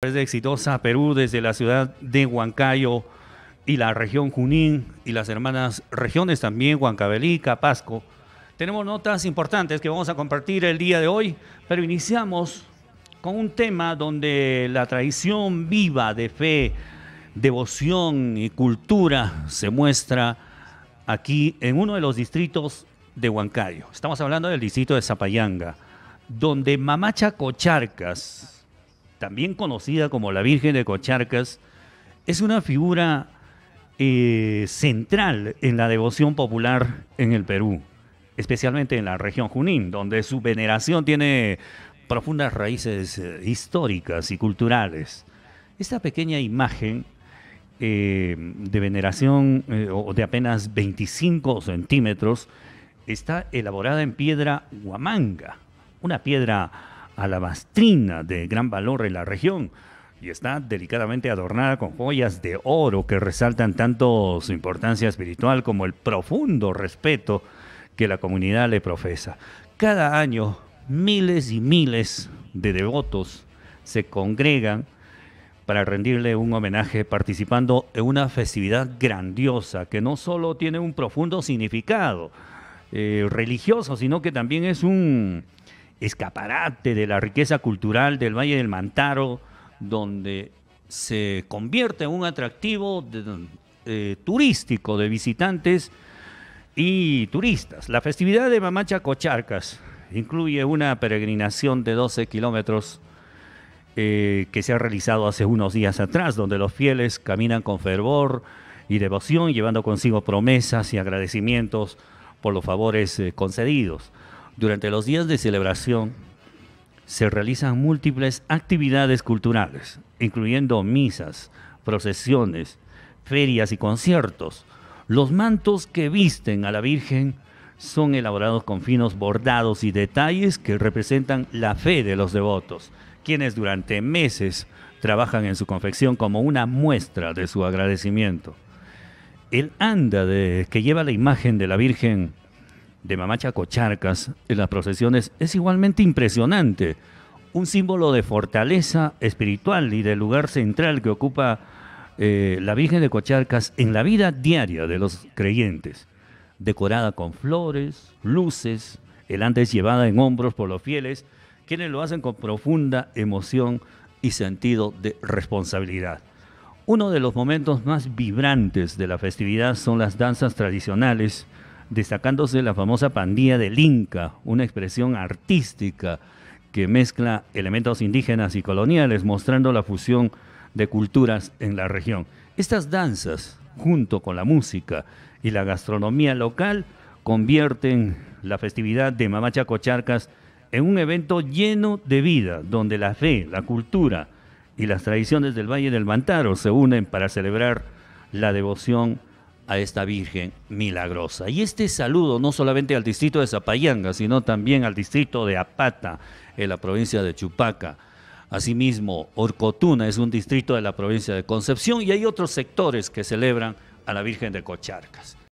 Desde Exitosa Perú desde la ciudad de Huancayo y la región Junín y las hermanas regiones también, Huancabelica, Pasco. Tenemos notas importantes que vamos a compartir el día de hoy, pero iniciamos con un tema donde la tradición viva de fe, devoción y cultura se muestra aquí en uno de los distritos de Huancayo. Estamos hablando del distrito de Zapayanga, donde Mamacha Cocharcas, también conocida como la Virgen de Cocharcas, es una figura eh, central en la devoción popular en el Perú, especialmente en la región Junín, donde su veneración tiene profundas raíces eh, históricas y culturales. Esta pequeña imagen eh, de veneración de apenas 25 centímetros está elaborada en piedra huamanga, una piedra la alabastrina de gran valor en la región y está delicadamente adornada con joyas de oro que resaltan tanto su importancia espiritual como el profundo respeto que la comunidad le profesa. Cada año miles y miles de devotos se congregan para rendirle un homenaje participando en una festividad grandiosa que no solo tiene un profundo significado eh, religioso, sino que también es un, escaparate de la riqueza cultural del Valle del Mantaro, donde se convierte en un atractivo eh, turístico de visitantes y turistas. La festividad de Mamacha Cocharcas incluye una peregrinación de 12 kilómetros eh, que se ha realizado hace unos días atrás, donde los fieles caminan con fervor y devoción, llevando consigo promesas y agradecimientos por los favores eh, concedidos. Durante los días de celebración se realizan múltiples actividades culturales, incluyendo misas, procesiones, ferias y conciertos. Los mantos que visten a la Virgen son elaborados con finos bordados y detalles que representan la fe de los devotos, quienes durante meses trabajan en su confección como una muestra de su agradecimiento. El anda que lleva la imagen de la Virgen de Mamacha Cocharcas, en las procesiones es igualmente impresionante, un símbolo de fortaleza espiritual y del lugar central que ocupa eh, la Virgen de Cocharcas en la vida diaria de los creyentes, decorada con flores, luces, el antes llevada en hombros por los fieles, quienes lo hacen con profunda emoción y sentido de responsabilidad. Uno de los momentos más vibrantes de la festividad son las danzas tradicionales, destacándose la famosa pandilla del Inca, una expresión artística que mezcla elementos indígenas y coloniales, mostrando la fusión de culturas en la región. Estas danzas, junto con la música y la gastronomía local, convierten la festividad de Mamacha Cocharcas en un evento lleno de vida, donde la fe, la cultura y las tradiciones del Valle del Mantaro se unen para celebrar la devoción a esta Virgen milagrosa. Y este saludo no solamente al distrito de Zapayanga, sino también al distrito de Apata, en la provincia de Chupaca. Asimismo, Orcotuna es un distrito de la provincia de Concepción y hay otros sectores que celebran a la Virgen de Cocharcas.